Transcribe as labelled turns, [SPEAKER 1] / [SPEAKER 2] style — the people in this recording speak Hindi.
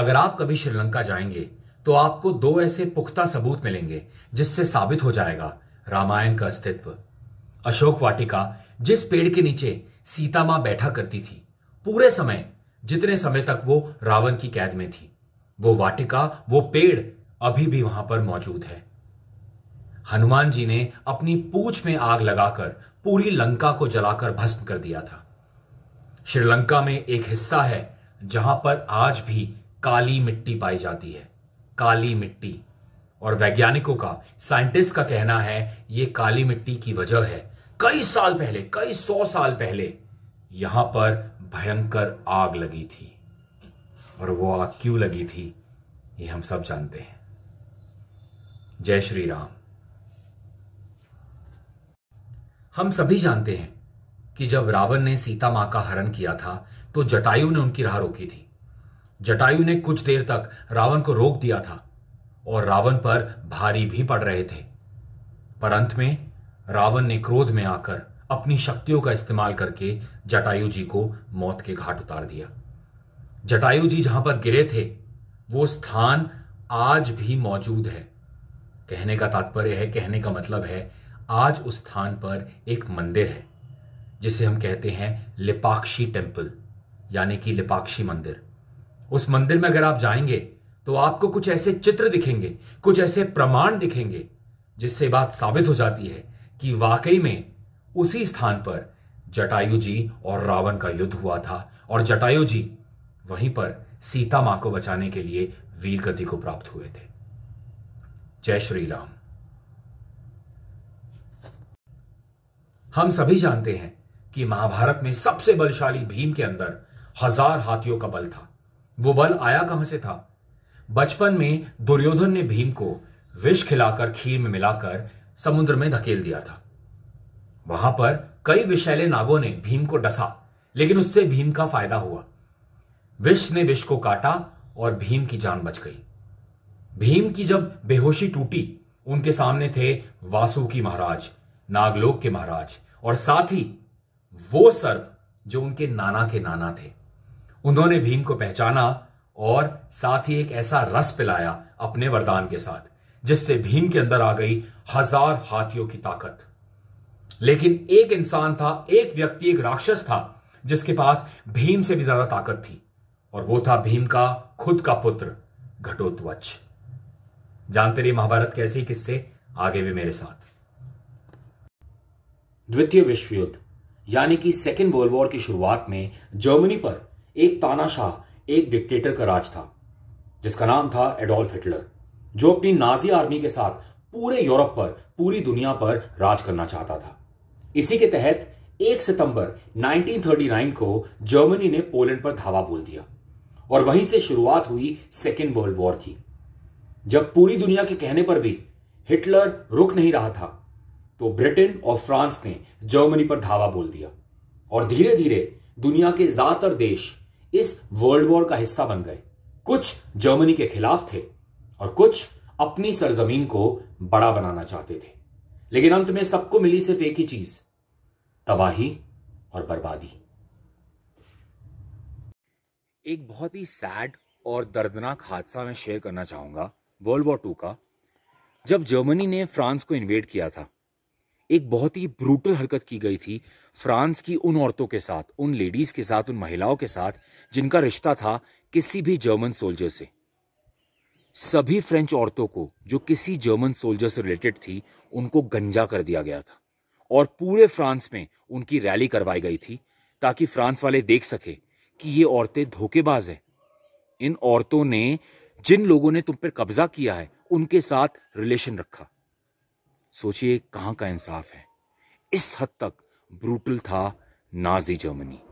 [SPEAKER 1] अगर आप कभी श्रीलंका जाएंगे तो आपको दो ऐसे पुख्ता सबूत मिलेंगे जिससे साबित हो जाएगा रामायण का अस्तित्व अशोक वाटिका जिस पेड़ के नीचे सीता मां बैठा करती थी पूरे समय जितने समय तक वो रावण की कैद में थी वो वाटिका वो पेड़ अभी भी वहां पर मौजूद है हनुमान जी ने अपनी पूछ में आग लगाकर पूरी लंका को जलाकर भस्म कर दिया था श्रीलंका में एक हिस्सा है जहां पर आज भी काली मिट्टी पाई जाती है काली मिट्टी और वैज्ञानिकों का साइंटिस्ट का कहना है ये काली मिट्टी की वजह है कई साल पहले कई सौ साल पहले यहां पर भयंकर आग लगी थी और वो आग क्यों लगी थी ये हम सब जानते हैं जय श्री राम हम सभी जानते हैं कि जब रावण ने सीता मां का हरण किया था तो जटायु ने उनकी राह रोकी थी जटायु ने कुछ देर तक रावण को रोक दिया था और रावण पर भारी भी पड़ रहे थे पर अंत में रावण ने क्रोध में आकर अपनी शक्तियों का इस्तेमाल करके जटायु जी को मौत के घाट उतार दिया जटायु जी जहां पर गिरे थे वो स्थान आज भी मौजूद है कहने का तात्पर्य है कहने का मतलब है आज उस स्थान पर एक मंदिर है जिसे हम कहते हैं लिपाक्षी टेम्पल यानी कि लिपाक्षी मंदिर उस मंदिर में अगर आप जाएंगे तो आपको कुछ ऐसे चित्र दिखेंगे कुछ ऐसे प्रमाण दिखेंगे जिससे बात साबित हो जाती है कि वाकई में उसी स्थान पर जटायु जी और रावण का युद्ध हुआ था और जटायु जी वहीं पर सीता मां को बचाने के लिए वीर गति को प्राप्त हुए थे जय श्री राम हम सभी जानते हैं कि महाभारत में सबसे बलशाली भीम के अंदर हजार हाथियों का बल था वो बल आया कहां से था बचपन में दुर्योधन ने भीम को विष खिलाकर खीर में मिलाकर समुद्र में धकेल दिया था वहां पर कई विषैले नागों ने भीम को डसा लेकिन उससे भीम का फायदा हुआ विष ने विष को काटा और भीम की जान बच गई भीम की जब बेहोशी टूटी उनके सामने थे वासुकी महाराज नागलोक के महाराज और साथ ही वो सर्प जो उनके नाना के नाना थे उन्होंने भीम को पहचाना और साथ ही एक ऐसा रस पिलाया अपने वरदान के साथ जिससे भीम के अंदर आ गई हजार हाथियों की ताकत लेकिन एक इंसान था एक व्यक्ति एक राक्षस था जिसके पास भीम से भी ज्यादा ताकत थी और वो था भीम का खुद का पुत्र घटोत्वच जानते रहिए महाभारत कैसे किससे आगे भी मेरे साथ द्वितीय विश्व युद्ध यानी कि सेकेंड वर्ल्ड वॉर की शुरुआत में जर्मनी पर एक तानाशाह एक डिक्टेटर का राज था जिसका नाम था एडोल्फ हिटलर जो अपनी नाजी आर्मी के साथ पूरे यूरोप पर पूरी दुनिया पर राज करना चाहता था इसी के तहत 1 सितंबर 1939 को जर्मनी ने पोलैंड पर धावा बोल दिया और वहीं से शुरुआत हुई सेकेंड वर्ल्ड वॉर की जब पूरी दुनिया के कहने पर भी हिटलर रुक नहीं रहा था तो ब्रिटेन और फ्रांस ने जर्मनी पर धावा बोल दिया और धीरे धीरे दुनिया के ज्यादातर देश इस वर्ल्ड वॉर का हिस्सा बन गए कुछ जर्मनी के खिलाफ थे और कुछ अपनी सरजमीन को बड़ा बनाना चाहते थे लेकिन अंत में सबको मिली सिर्फ एक ही चीज तबाही और बर्बादी एक बहुत ही सैड और दर्दनाक हादसा मैं शेयर करना चाहूंगा वर्ल्ड वॉर टू का जब जर्मनी ने फ्रांस को इन्वेड किया था एक बहुत ही ब्रूटल हरकत की गई थी फ्रांस की उन औरतों के साथ उन लेडीज़ के साथ उन महिलाओं के साथ जिनका रिश्ता था किसी भी जर्मन सोल्जर से सभी फ्रेंच औरतों को जो किसी जर्मन सोल्जर से रिलेटेड थी उनको गंजा कर दिया गया था और पूरे फ्रांस में उनकी रैली करवाई गई थी ताकि फ्रांस वाले देख सके कि ये औरतें धोखेबाज हैं इन औरतों ने जिन लोगों ने तुम पर कब्जा किया है उनके साथ रिलेशन रखा सोचिए कहाँ का इंसाफ है इस हद तक ब्रूटल था नाजी जर्मनी